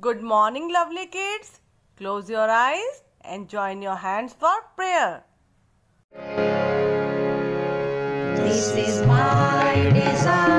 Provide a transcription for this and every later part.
Good morning, lovely kids. Close your eyes and join your hands for prayer. This is my desire.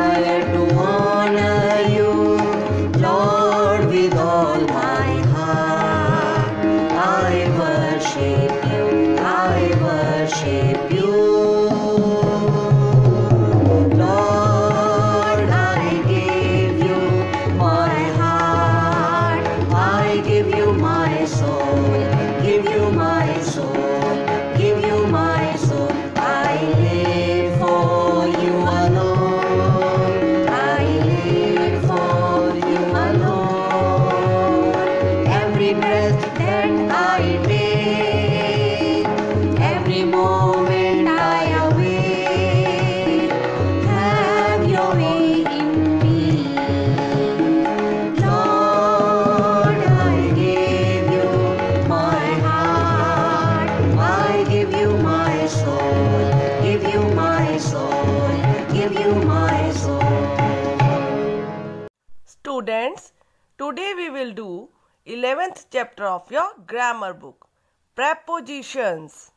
friends, today we will do 11th chapter of your grammar book, Prepositions.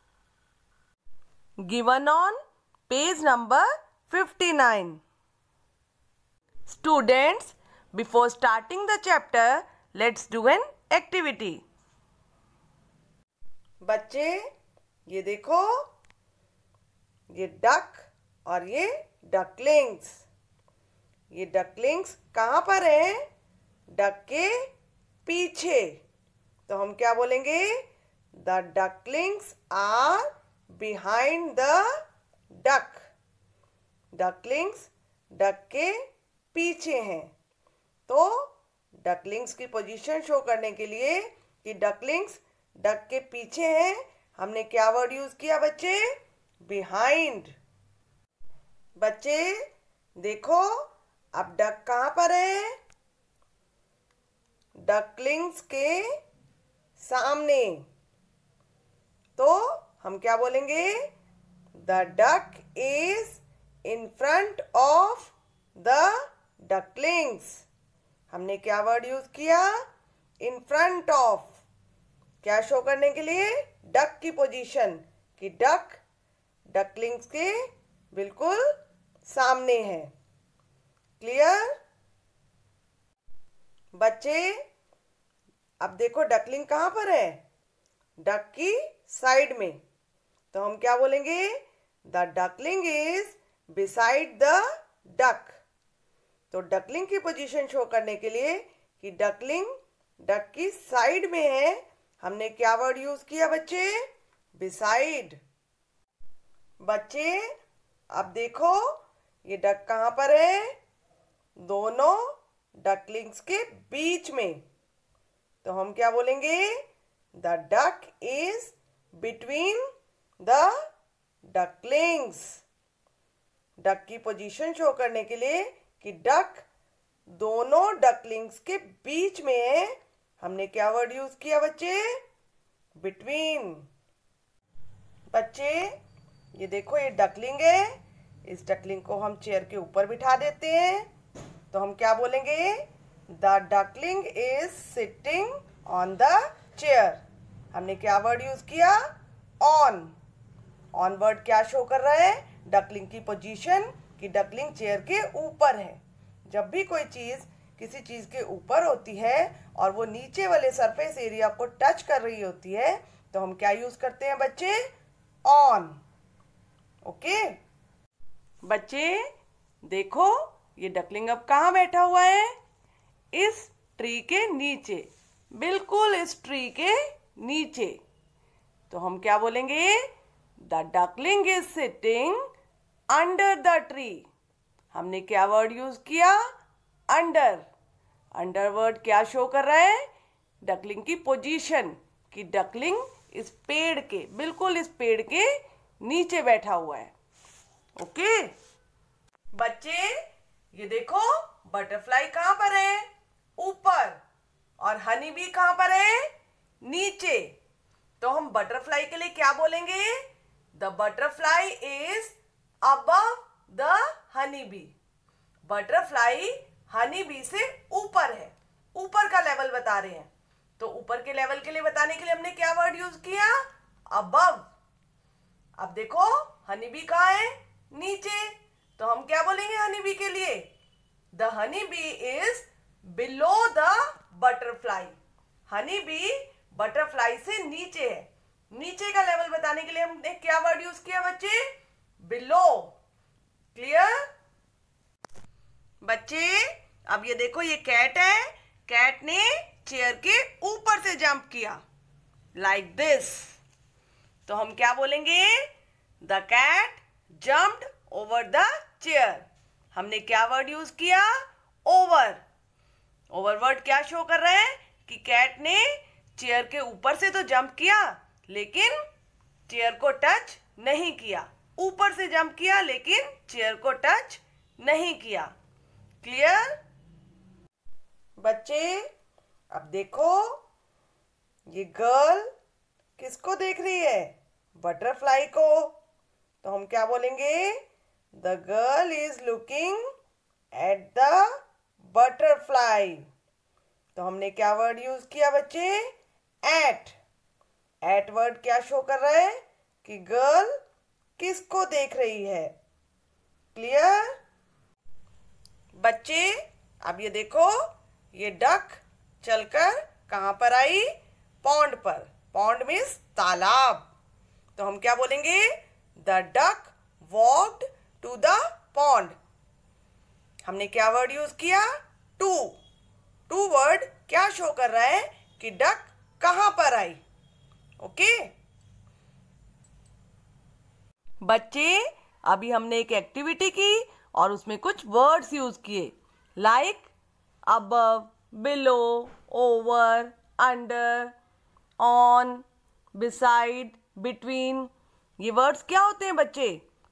Given on page number 59. Students, before starting the chapter, let's do an activity. बच्चे ये देखो ये duck और ये ducklings ये ducklings कहाँ पर हैं डक के पीछे तो हम क्या बोलेंगे the ducklings are behind the duck ducklings duck के पीछे हैं तो डकलिंग्स की पोजीशन शो करने के लिए कि डकलिंग्स डक के पीछे हैं हमने क्या वर्ड यूज किया बच्चे बिहाइंड बच्चे देखो अब डक कहाँ पर है डकलिंग्स के सामने तो हम क्या बोलेंगे the duck is in front of the ducklings हमने क्या वर्ड यूज किया इन फ्रंट ऑफ क्या शो करने के लिए डक की पोजीशन कि डक डकलिंग्स के बिल्कुल सामने है क्लियर बच्चे अब देखो डकलिंग कहां पर है डक की साइड में तो हम क्या बोलेंगे the duckling is beside the duck तो डकलिंग की पोजीशन शो करने के लिए कि डकलिंग डक की साइड में है हमने क्या वर्ड यूज किया बच्चे बिसाइड बच्चे अब देखो ये डक कहां पर है दोनों डकलिंग्स के बीच में तो हम क्या बोलेंगे the duck is between the ducklings duck की पोजीशन शो करने के लिए कि डक दोनों डकलिंग्स के बीच में है हमने क्या वर्ड यूज किया बच्चे बिटवीन बच्चे ये देखो ये डकलिंग है इस डकलिंग को हम चेयर के ऊपर बिठा देते हैं तो हम क्या बोलेंगे the duckling is sitting on the chair हमने क्या वर्ड यूज किया ऑन ऑन वर्ड क्या शो कर रहा है डकलिंग की पोजीशन कि डकलिंग चेयर के ऊपर है जब भी कोई चीज़ किसी चीज़ के ऊपर होती है और वो नीचे वाले सरफेस एरिया को टच कर रही होती है तो हम क्या यूज़ करते हैं बच्चे ऑन ओके बच्चे देखो ये डकलिंग अब कहाँ बैठा हुआ है इस ट्री के नीचे बिल्कुल इस ट्री के नीचे तो हम क्या बोलेंगे the duckling is sitting under the tree हमने क्या वर्ड यूज किया अंडर अंडर वर्ड क्या शो कर रहा है डकलिंग की पोजीशन कि डकलिंग इस पेड़ के बिल्कुल इस पेड़ के नीचे बैठा हुआ है ओके बच्चे ये देखो बटरफ्लाई कहां पर है ऊपर और हनी बी कहां पर है नीचे तो हम बटरफ्लाई के लिए क्या बोलेंगे the butterfly is above the honey bee butterfly honey bee से ऊपर है ऊपर का लेवल बता रहे हैं तो ऊपर के लेवल के लिए बताने के लिए हमने क्या वर्ड यूज किया अबव अब देखो हनी बी कहा है नीचे तो हम क्या बोलेंगे हनी बी के लिए the honey bee is below the butterfly honey bee butterfly से नीचे है नीचे का लेवल बताने के लिए हमने क्या वर्ड यूज किया बच्चे बिलो क्लियर बच्चे अब ये देखो ये कैट है कैट ने चेयर के ऊपर से जंप किया लाइक like दिस तो हम क्या बोलेंगे the cat jumped over the chair हमने क्या वर्ड यूज किया ओवर ओवरवर्ड क्या शो कर रहे है कि कैट ने चेयर के ऊपर से तो जंप किया लेकिन चेयर को टच नहीं किया ऊपर से जंप किया लेकिन चेयर को टच नहीं किया क्लियर बच्चे अब देखो ये गर्ल किसको देख रही है बटरफ्लाई को तो हम क्या बोलेंगे the girl is looking at the butterfly तो हमने क्या वर्ड यूज किया बच्चे एट एट वर्ड क्या शो कर रहा है कि गर्ल किसको देख रही है क्लियर बच्चे अब ये देखो ये डक चलकर कहां पर आई पौंड पर पौंड मीन्स तालाब तो हम क्या बोलेंगे the duck walked to the pond हमने क्या वर्ड यूज किया टू टू वर्ड क्या शो कर रहा है कि डक कहां पर आई ओके बच्चे अभी हमने एक एक्टिविटी की और उसमें कुछ वर्ड्स यूज किए like above below over under on beside between ये वर्ड्स क्या होते हैं बच्चे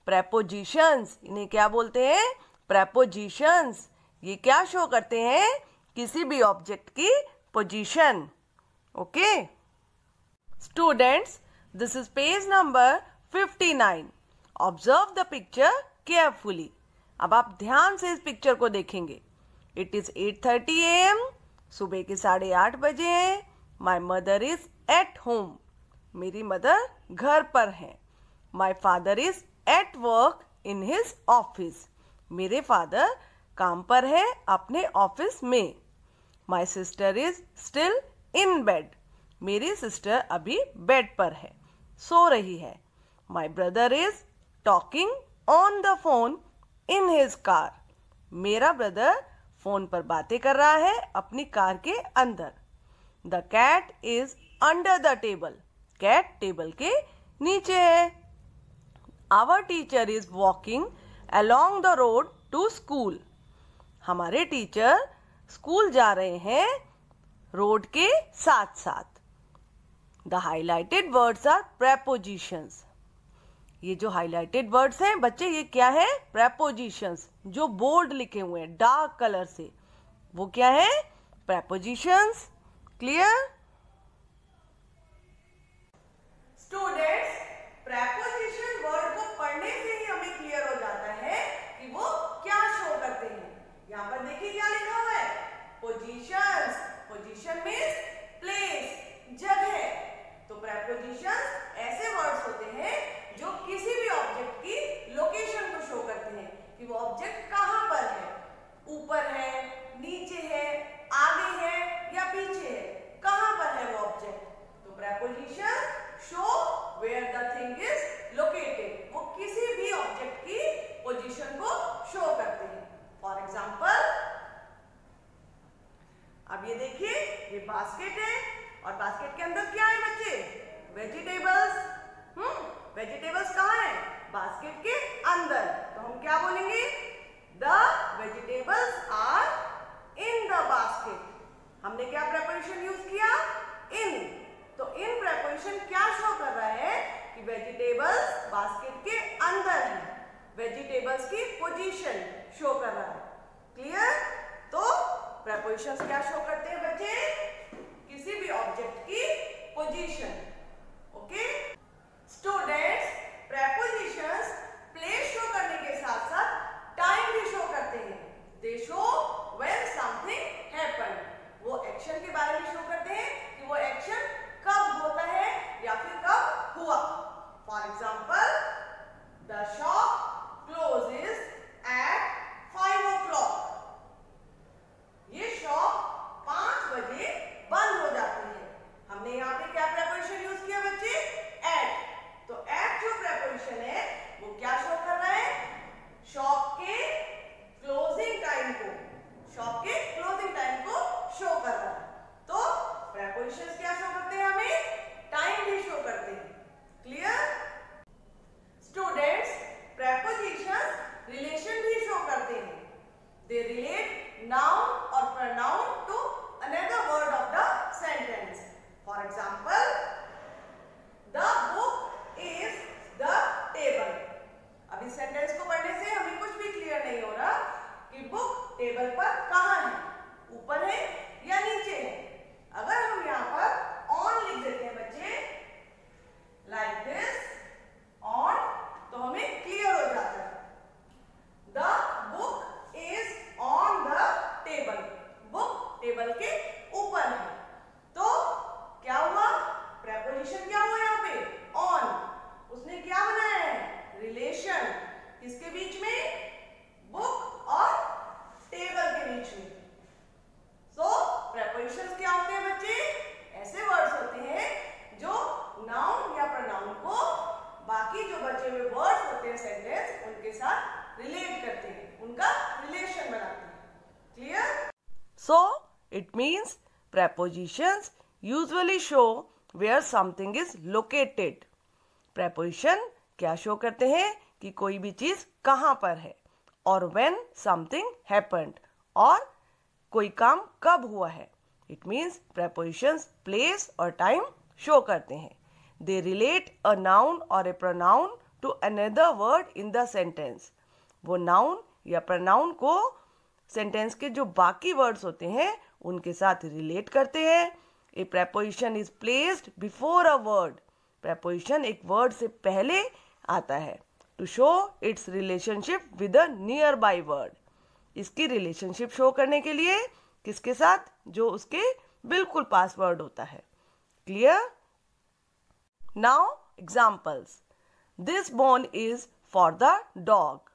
प्रेपोजिशंस इन्हें क्या बोलते हैं प्रपोजिशंस ये क्या शो करते हैं किसी भी ऑब्जेक्ट की position okay students this is page number 59 observe the picture carefully अब आप ध्यान से इस पिक्चर को देखेंगे इट इज 8:30 थर्टी एम सुबह के साढ़े आठ बजे हैं my mother is at home मेरी मदर घर पर हैं my father is at work in his office मेरे फादर काम पर है अपने ऑफिस में my sister is still in bed मेरी सिस्टर अभी बेड पर है सो रही है my brother is talking on the phone in his car मेरा ब्रदर फोन पर बातें कर रहा है अपनी कार के अंदर the cat is under the table cat table के नीचे है our teacher is walking along the road to school हमारे टीचर स्कूल जा रहे हैं रोड के साथ साथ the highlighted words are prepositions ये जो हाईलाइटेड वर्ड्स हैं बच्चे ये क्या है प्रेपोजिशंस जो बोल्ड लिखे हुए हैं डार्क कलर से वो क्या है प्रेपोजिशंस क्लियर टेबल्स की पोजीशन शो कर रहा है क्लियर तो प्रपोजिशंस क्या शो करते हैं बच्चे किसी भी ऑब्जेक्ट की position okay students prepositions place show करने के साथ साथ टाइम भी शो करते हैं they show when something happen वो एक्शन के बारे में शो करते हैं कि वो एक्शन कब होता है या फिर कब हुआ for example the shop prepositions usually show where something is located. Preposition क्या शो करते हैं कि कोई भी चीज़ कहाँ पर है और when something happened और कोई काम कब हुआ है इट मीन्स prepositions place और time शो करते हैं दे रिलेट अ नाउन और a pronoun to another word in the sentence वो नाउन या प्रोनाउन को सेंटेंस के जो बाकी वर्ड्स होते हैं उनके साथ रिलेट करते हैं a preposition is placed before a word preposition एक वर्ड से पहले आता है to show its relationship with a nearby word इसकी रिलेशनशिप शो करने के लिए किसके साथ जो उसके बिल्कुल पासवर्ड होता है clear now examples this bone is for the dog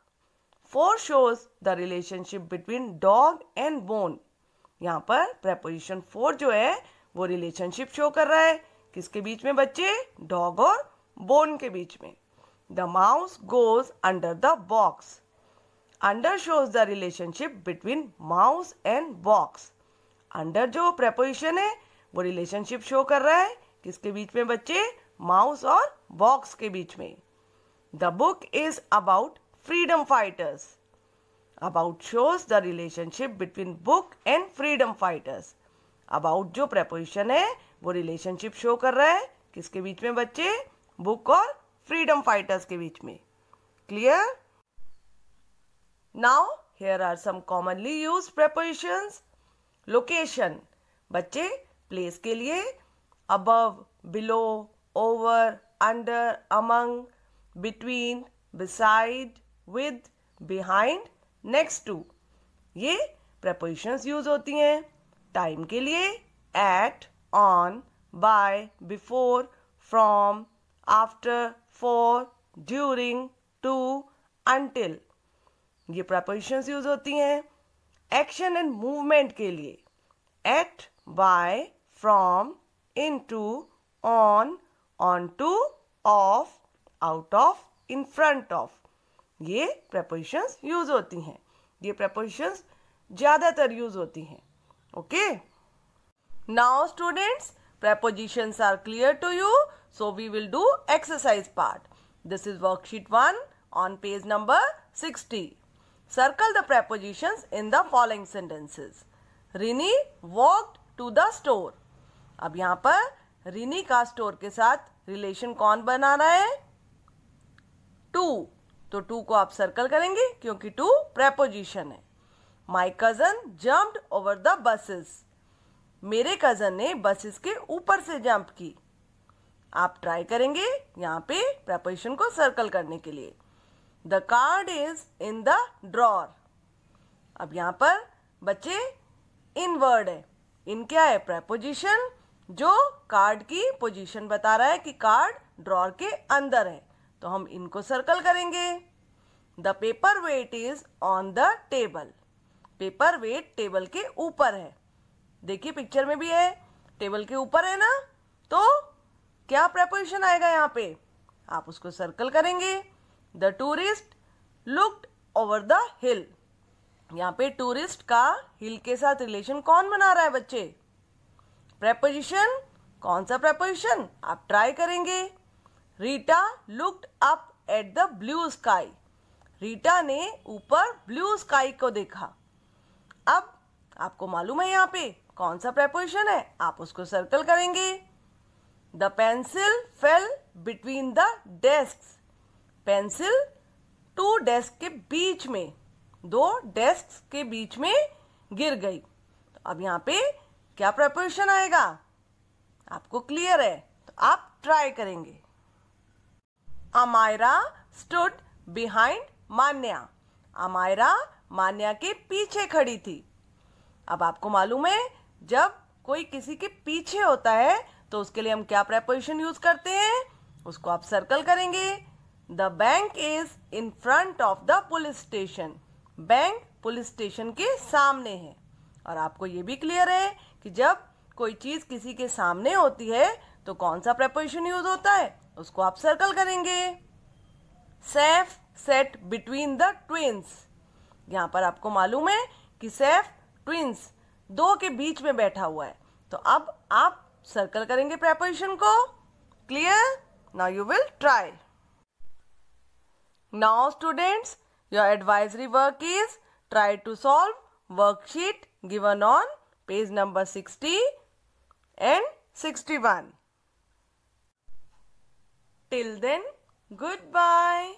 for shows the relationship between dog and bone यहाँ पर प्रेपोजिशन फोर जो है वो रिलेशनशिप शो कर रहा है किसके बीच में बच्चे डॉग और बोन के बीच में the mouse goes under the box under shows the relationship between mouse and box under जो प्रेपोजिशन है वो रिलेशनशिप शो कर रहा है किसके बीच में बच्चे माउस और बॉक्स के बीच में the book is about freedom fighters about shows the relationship between book and freedom fighters about जो प्रपोजिशन है वो रिलेशनशिप शो कर रहा है किसके बीच में बच्चे बुक और फ्रीडम फाइटर्स के बीच में clear now here are some commonly use preposition location बच्चे प्लेस के लिए above below over under among between beside with behind next to ये प्रपोजिशंस यूज होती हैं टाइम के लिए at on by before from after for during to until ये prepositions use होती हैं एक्शन एंड मूवमेंट के लिए at by from into on onto off out of in front of ये प्रपोजिशंस यूज होती हैं ये prepositions ज्यादातर यूज होती हैं okay now students prepositions are clear to you so we will do exercise part this is worksheet one on page number sixty circle the prepositions in the following sentences Rini walk to the store अब यहां पर रिनी का store के साथ relation कौन बना रहा है टू तो टू को आप सर्कल करेंगे क्योंकि टू प्रेपोजिशन है my cousin jumped over the buses मेरे कज़न ने बसेस के ऊपर से जंप की आप ट्राई करेंगे यहाँ पे प्रेपोजिशन को सर्कल करने के लिए the card is in the drawer अब यहाँ पर बच्चे इन वर्ड है इन क्या है प्रेपोजिशन जो कार्ड की पोजीशन बता रहा है कि कार्ड ड्रॉर के अंदर है तो हम इनको सर्कल करेंगे the paperweight is on the table paperweight table के ऊपर है देखिए पिक्चर में भी है टेबल के ऊपर है ना तो क्या प्रपोजिशन आएगा यहाँ पे आप उसको सर्कल करेंगे the tourist looked over the hill यहाँ पे टूरिस्ट का हिल के साथ रिलेशन कौन बना रहा है बच्चे प्रपोजिशन कौन सा प्रपोजिशन आप ट्राई करेंगे Rita looked up at the blue sky Rita ने ऊपर ब्लू स्काई को देखा अब आपको मालूम है यहाँ पे कौन सा प्रेपोजिशन है आप उसको सर्कल करेंगे the pencil fell between the desk pencil to desk के बीच में दो डेस्क के बीच में गिर गई तो अब यहाँ पे क्या प्रेपोजिशन आएगा आपको क्लियर है तो आप ट्राई करेंगे अमायरा स्टूड बिहाइंड मान्या अमायरा मान्या के पीछे खड़ी थी अब आपको मालूम है जब कोई किसी के पीछे होता है तो उसके लिए हम क्या प्रेपोजिशन यूज करते हैं उसको आप सर्कल करेंगे the bank is in front of the police station bank police station के सामने है और आपको ये भी क्लियर है कि जब कोई चीज़ किसी के सामने होती है तो कौन सा प्रेपोजिशन यूज होता है उसको आप सर्कल करेंगे Saif sat between the twins यहाँ पर आपको मालूम है कि सेफ ट्विंस दो के बीच में बैठा हुआ है तो अब आप सर्कल करेंगे प्रेपोजिशन को clear now you will try now students your advisory work is try to solve worksheet given on page number sixty and sixty one Till then, goodbye.